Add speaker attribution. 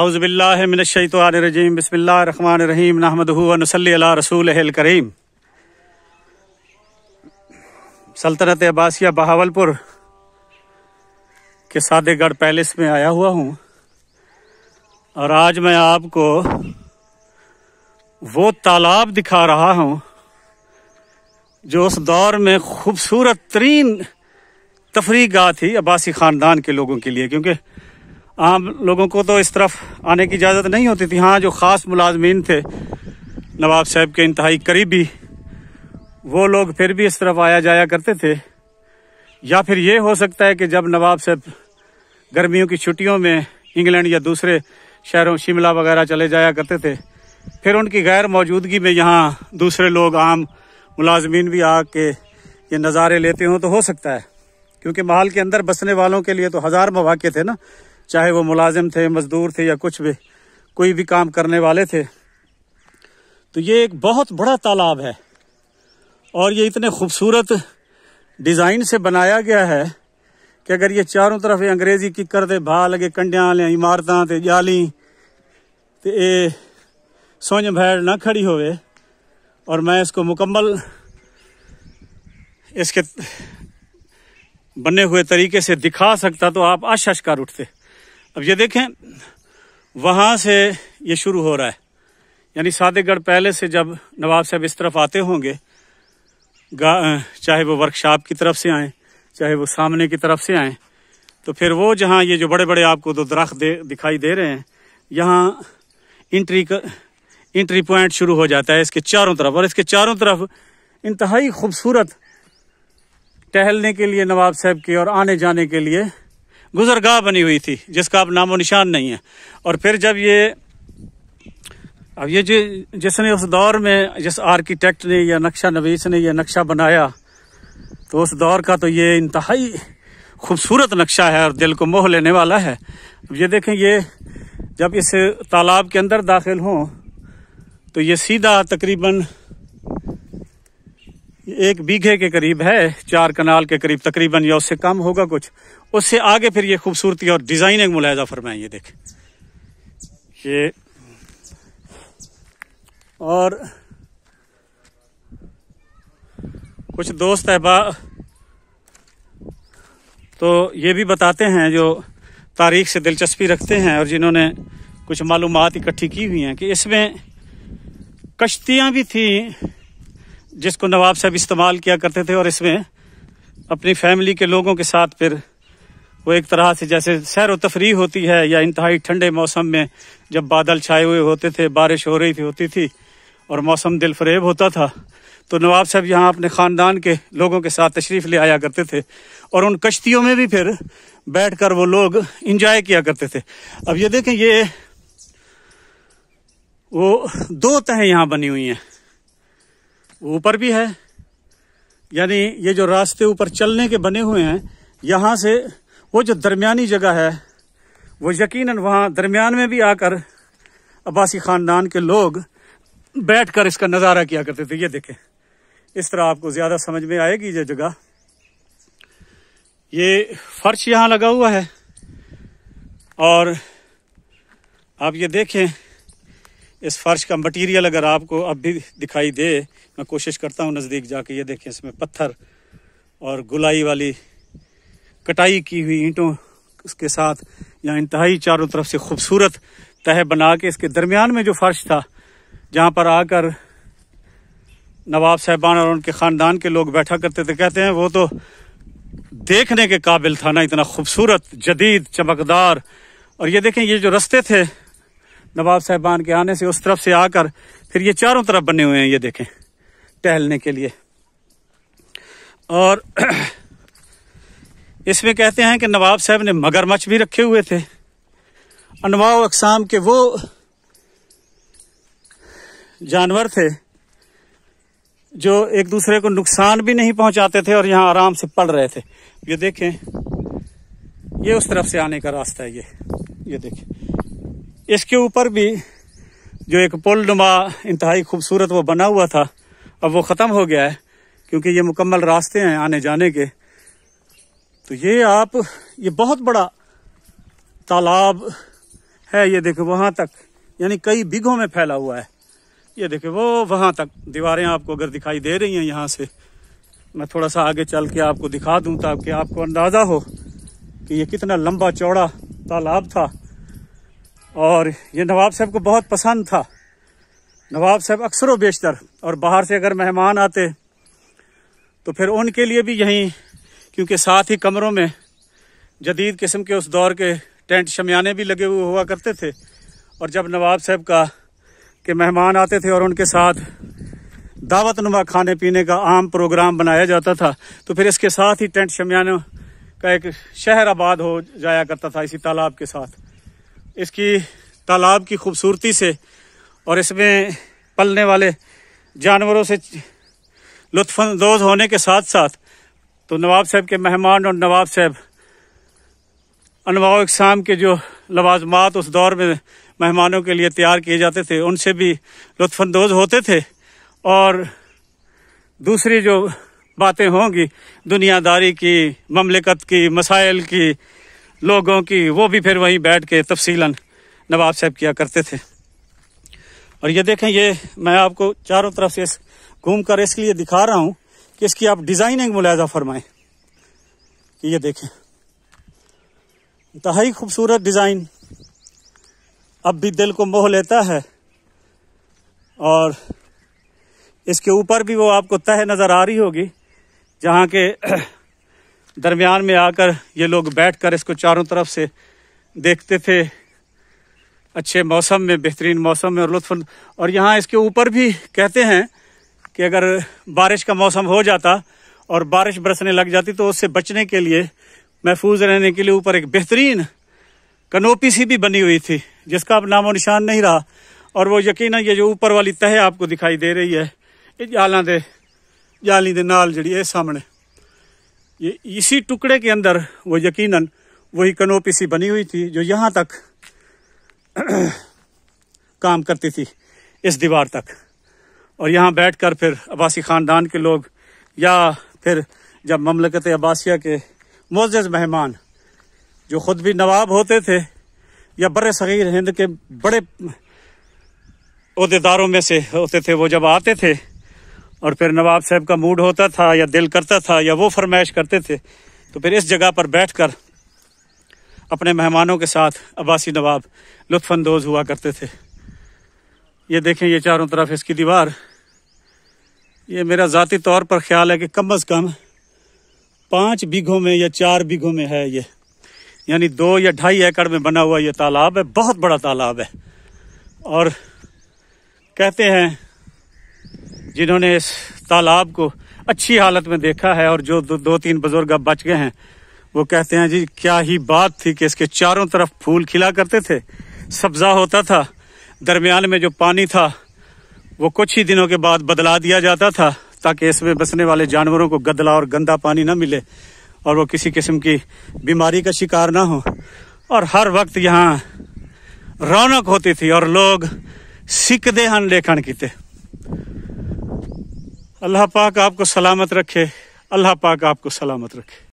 Speaker 1: अउज़बिल्लाशतवानरजीम बसमीम नहमदूनसल्ला रसूल करीम सल्तनत अब्बासिया बहावलपुर के सादेगढ़ पैलेस में आया हुआ हूँ और आज मैं आपको वो तालाब दिखा रहा हूँ जो उस दौर में खूबसूरत तरीन तफरी गाह थी अब्बासी ख़ानदान के लोगों के लिए क्योंकि आम लोगों को तो इस तरफ आने की इजाज़त नहीं होती थी हाँ जो ख़ास मुलाजमीन थे नवाब साहब के इंतहाई करीबी वो लोग फिर भी इस तरफ आया जाया करते थे या फिर ये हो सकता है कि जब नवाब साहब गर्मियों की छुट्टियों में इंग्लैंड या दूसरे शहरों शिमला वगैरह चले जाया करते थे फिर उनकी गैर मौजूदगी में यहाँ दूसरे लोग आम मुलाजमीन भी आके ये नज़ारे लेते हों तो हो सकता है क्योंकि महल के अंदर बसने वालों के लिए तो हज़ार मौाक़े थे ना चाहे वो मुलाजिम थे मज़दूर थे या कुछ भी कोई भी काम करने वाले थे तो ये एक बहुत बड़ा तालाब है और ये इतने खूबसूरत डिज़ाइन से बनाया गया है कि अगर ये चारों तरफ ये अंग्रेज़ी की कर दे भा लगे कंडिया लें इमारत ते जाली तो ये सोच भैड़ ना खड़ी होवे और मैं इसको मुकम्मल इसके बने हुए तरीके से दिखा सकता तो आप अश अश कर उठते अब ये देखें वहाँ से ये शुरू हो रहा है यानी सादेगढ़ पहले से जब नवाब साहब इस तरफ आते होंगे चाहे वो वर्कशॉप की तरफ से आए चाहे वो सामने की तरफ से आएँ तो फिर वो जहाँ ये जो बड़े बड़े आपको दो दरख्त दे, दिखाई दे रहे हैं यहाँ इंट्री का इंट्री पॉइंट शुरू हो जाता है इसके चारों तरफ और इसके चारों तरफ इंतहाई खूबसूरत टहलने के लिए नवाब साहब के और आने जाने के लिए गुजरगाह बनी हुई थी जिसका अब नामो निशान नहीं है और फिर जब ये अब ये जो जिसने उस दौर में जिस आर्किटेक्ट ने या नक्शा नवीस ने यह नक्शा बनाया तो उस दौर का तो ये इंतहाई खूबसूरत नक्शा है और दिल को मोह लेने वाला है ये देखें ये जब इस तालाब के अंदर दाखिल हों तो ये सीधा तकरीबन एक बीघे के करीब है चार कनाल के करीब तकरीबन या उससे कम होगा कुछ उससे आगे फिर ये खूबसूरती और डिज़ाइनिंग मुलायजा फरमाएं ये देखें ये और कुछ दोस्त अहबा तो ये भी बताते हैं जो तारीख से दिलचस्पी रखते हैं और जिन्होंने कुछ मालूम इकट्ठी की हुई हैं कि इसमें कश्तियाँ भी थी जिसको नवाब साहब इस्तेमाल किया करते थे और इसमें अपनी फैमिली के लोगों के साथ फिर वो एक तरह से जैसे सैर व तफरी होती है या इंतहाई ठंडे मौसम में जब बादल छाए हुए होते थे बारिश हो रही थी होती थी और मौसम दिल फरेब होता था तो नवाब साहब यहाँ अपने ख़ानदान के लोगों के साथ तशरीफ़ ले आया करते थे और उन कश्तियों में भी फिर बैठ कर वो लोग इंजॉय किया करते थे अब ये देखें ये वो दो तहें यहाँ बनी हुई हैं ऊपर भी है यानी ये जो रास्ते ऊपर चलने के बने हुए हैं यहाँ से वो जो दरमियानी जगह है वो यकीनन वहाँ दरमियान में भी आकर अब्बासी ख़ानदान के लोग बैठकर इसका नज़ारा किया करते थे ये देखें इस तरह आपको ज़्यादा समझ में आएगी ये जगह ये फर्श यहाँ लगा हुआ है और आप ये देखें इस फर्श का मटेरियल अगर आपको अब भी दिखाई दे मैं कोशिश करता हूँ नज़दीक जाके ये देखें इसमें पत्थर और गुलाई वाली कटाई की हुई ईंटों के साथ या इंतहाई चारों तरफ से खूबसूरत तह बना के इसके दरमियान में जो फर्श था जहाँ पर आकर नवाब साहबान और उनके ख़ानदान के लोग बैठा करते थे कहते हैं वो तो देखने के काबिल था ना इतना खूबसूरत जदीद चमकदार और ये देखें ये जो रस्ते थे नवाब साहबान के आने से उस तरफ से आकर फिर ये चारों तरफ बने हुए हैं ये देखें टहलने के लिए और इसमें कहते हैं कि नवाब साहब ने मगरमच्छ भी रखे हुए थे अनवाओ अकसाम के वो जानवर थे जो एक दूसरे को नुकसान भी नहीं पहुंचाते थे और यहाँ आराम से पड़ रहे थे ये देखें ये उस तरफ से आने का रास्ता है ये ये देखें इसके ऊपर भी जो एक पुल नुमा इंतहाई खूबसूरत वो बना हुआ था अब वो ख़त्म हो गया है क्योंकि ये मुकम्मल रास्ते हैं आने जाने के तो ये आप ये बहुत बड़ा तालाब है ये देखो वहाँ तक यानी कई बिघों में फैला हुआ है ये देखो वो वहाँ तक दीवारें आपको अगर दिखाई दे रही हैं यहाँ से मैं थोड़ा सा आगे चल के आपको दिखा दूँ ताकि आपको अंदाज़ा हो कि ये कितना लंबा चौड़ा तालाब था और ये नवाब साहब को बहुत पसंद था नवाब साहब अक्सर व बेशतर और बाहर से अगर मेहमान आते तो फिर उनके लिए भी यहीं क्योंकि साथ ही कमरों में जदीद किस्म के उस दौर के टेंट शमियाने भी लगे हुए हुआ करते थे और जब नवाब साहब का के मेहमान आते थे और उनके साथ दावत नुमा खाने पीने का आम प्रोग्राम बनाया जाता था तो फिर इसके साथ ही टेंट शमियाने का एक शहर आबाद हो जाया करता था इसी तालाब के साथ इसकी तालाब की खूबसूरती से और इसमें पलने वाले जानवरों से लुफानंदोज होने के साथ साथ तो नवाब साहब के मेहमान और नवाब साहब अनवाओ इकसाम के जो लवाजमात उस दौर में मेहमानों के लिए तैयार किए जाते थे उनसे भी लुफानंदोज होते थे और दूसरी जो बातें होंगी दुनियादारी की ममलिकत की मसाइल की लोगों की वो भी फिर वहीं बैठ के तफसीला नवाब साहब किया करते थे और ये देखें ये मैं आपको चारों तरफ से घूम कर इसलिए दिखा रहा हूँ कि इसकी आप डिज़ाइनिंग मुलायजा फरमाएं कि ये देखें इतहाई खूबसूरत डिज़ाइन अब भी दिल को मोह लेता है और इसके ऊपर भी वो आपको तह नज़र आ रही होगी जहाँ के दरमियान में आकर ये लोग बैठकर इसको चारों तरफ से देखते थे अच्छे मौसम में बेहतरीन मौसम में और लुत्फ और यहाँ इसके ऊपर भी कहते हैं कि अगर बारिश का मौसम हो जाता और बारिश बरसने लग जाती तो उससे बचने के लिए महफूज रहने के लिए ऊपर एक बेहतरीन कनोपी सी भी बनी हुई थी जिसका अब नामो निशान नहीं रहा और वो यकीन ये जो ऊपर वाली तह आपको दिखाई दे रही है ये जालां दे जाली दे नाल जड़ी है सामने ये इसी टुकड़े के अंदर वो यकीनन वही कनोपी सी बनी हुई थी जो यहाँ तक काम करती थी इस दीवार तक और यहाँ बैठकर फिर अब्बासी ख़ानदान के लोग या फिर जब ममलकत अब्बासिया के मोज़ मेहमान जो ख़ुद भी नवाब होते थे या बर सग़ीर हिंद के बड़े अहदेदारों में से होते थे वो जब आते थे और फिर नवाब साहब का मूड होता था या दिल करता था या वो फरमाइश करते थे तो फिर इस जगह पर बैठ कर अपने मेहमानों के साथ अब्बासी नवाब लुत्फानंदोज़ हुआ करते थे ये देखें ये चारों तरफ इसकी दीवार ये मेरा ज़ाती तौर पर ख्याल है कि कम अज़ कम पाँच बीघों में या चार बीघों में है ये यानी दो या ढाई एकड़ में बना हुआ ये तालाब है बहुत बड़ा तालाब है और कहते हैं जिन्होंने इस तालाब को अच्छी हालत में देखा है और जो दो, दो तीन बुजुर्ग अब बच गए हैं वो कहते हैं जी क्या ही बात थी कि इसके चारों तरफ फूल खिला करते थे सब्जा होता था दरमियान में जो पानी था वो कुछ ही दिनों के बाद बदला दिया जाता था ताकि इसमें बसने वाले जानवरों को गदला और गंदा पानी ना मिले और वो किसी किस्म की बीमारी का शिकार ना हो और हर वक्त यहाँ रौनक होती थी और लोग सिकदे हन लेखन किते अल्लाह पाक आपको सलामत रखे अल्लाह पाक आपको सलामत रखे